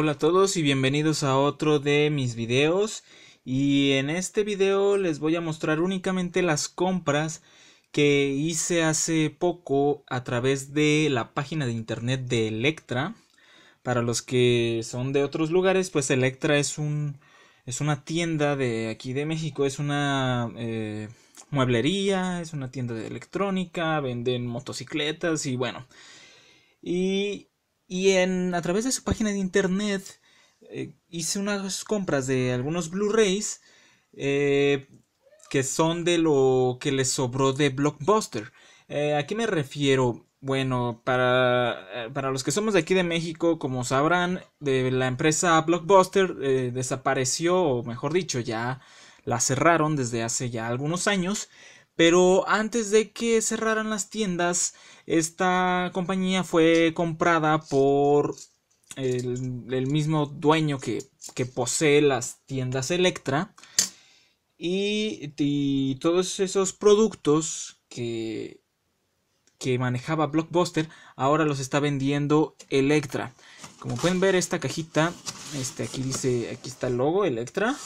Hola a todos y bienvenidos a otro de mis videos y en este video les voy a mostrar únicamente las compras que hice hace poco a través de la página de internet de Electra. Para los que son de otros lugares, pues Electra es un es una tienda de aquí de México, es una eh, mueblería, es una tienda de electrónica, venden motocicletas y bueno. Y y en, a través de su página de internet eh, hice unas compras de algunos Blu-rays eh, que son de lo que les sobró de Blockbuster. Eh, ¿A qué me refiero? Bueno, para, para, los que somos de aquí de México, como sabrán, de la empresa Blockbuster desapareció, o mejor dicho, ya la cerraron desde hace ya algunos años. Pero antes de que cerraran las tiendas, esta compañía fue comprada por el, mismo dueño que, posee las tiendas Electra. Y, todos esos productos que, que manejaba Blockbuster ahora los está vendiendo Electra. Como pueden ver esta cajita, este, aquí dice, aquí está el logo Electra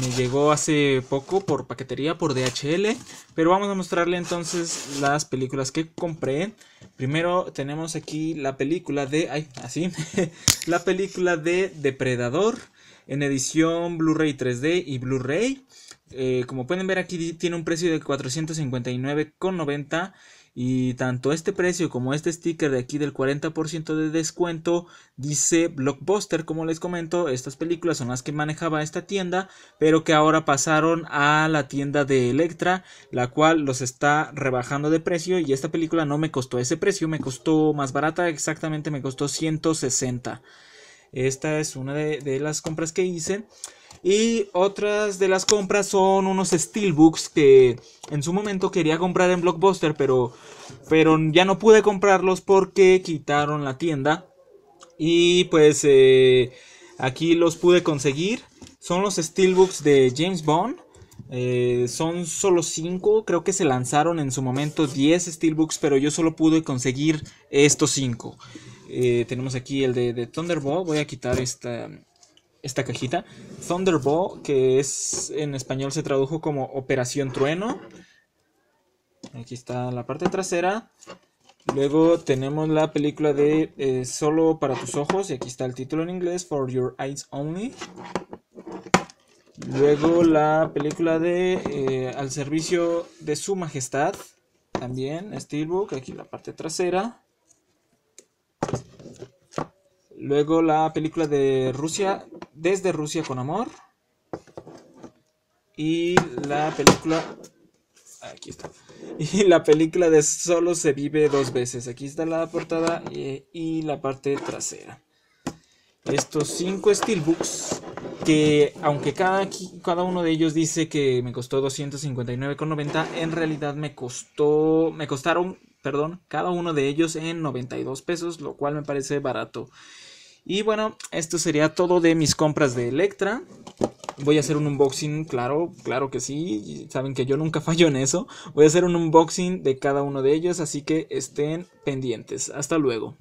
me llegó hace poco por paquetería, por DHL. Pero vamos a mostrarle entonces las películas que compré. Primero tenemos aquí la película de... Ay, así. la película de Depredador en edición Blu-ray 3D y Blu-ray. Eh, como pueden ver aquí tiene un precio de 459,90 y tanto este precio como este sticker de aquí del 40% de descuento dice Blockbuster, como les comento, estas películas son las que manejaba esta tienda, pero que ahora pasaron a la tienda de Electra, la cual los está rebajando de precio y esta película no me costó ese precio, me costó más barata, exactamente me costó 160. Esta es una de, las compras que hice. Y otras de las compras son unos steelbooks que en su momento quería comprar en Blockbuster, pero, pero ya no pude comprarlos porque quitaron la tienda. Y pues eh, aquí los pude conseguir. Son los steelbooks de James Bond. Eh, son solo 5, creo que se lanzaron en su momento 10 steelbooks, pero yo solo pude conseguir estos 5. Eh, tenemos aquí el de, de Voy a quitar esta, esta cajita. Thunderbolt, que es en español se tradujo como Operación Trueno. Aquí está la parte trasera. Luego tenemos la película de eh, Solo para tus ojos. Y aquí está el título en inglés, For Your Eyes Only. Luego la película de eh, Al servicio de Su Majestad. También Steelbook, aquí la parte trasera. Luego la película de Rusia, Desde Rusia con Amor. Y la película... Aquí está. Y la película de Solo se vive dos veces. Aquí está la portada eh, y, la parte trasera. Estos cinco steelbooks que aunque cada, cada uno de ellos dice que me costó 259,90, en realidad me costó, me costaron, perdón, cada uno de ellos en 92 pesos, lo cual me parece barato. Y bueno, esto sería todo de mis compras de Electra. Voy a hacer un unboxing, claro, claro que sí. Saben que yo nunca fallo en eso. Voy a hacer un unboxing de cada uno de ellos, así que estén pendientes. Hasta luego.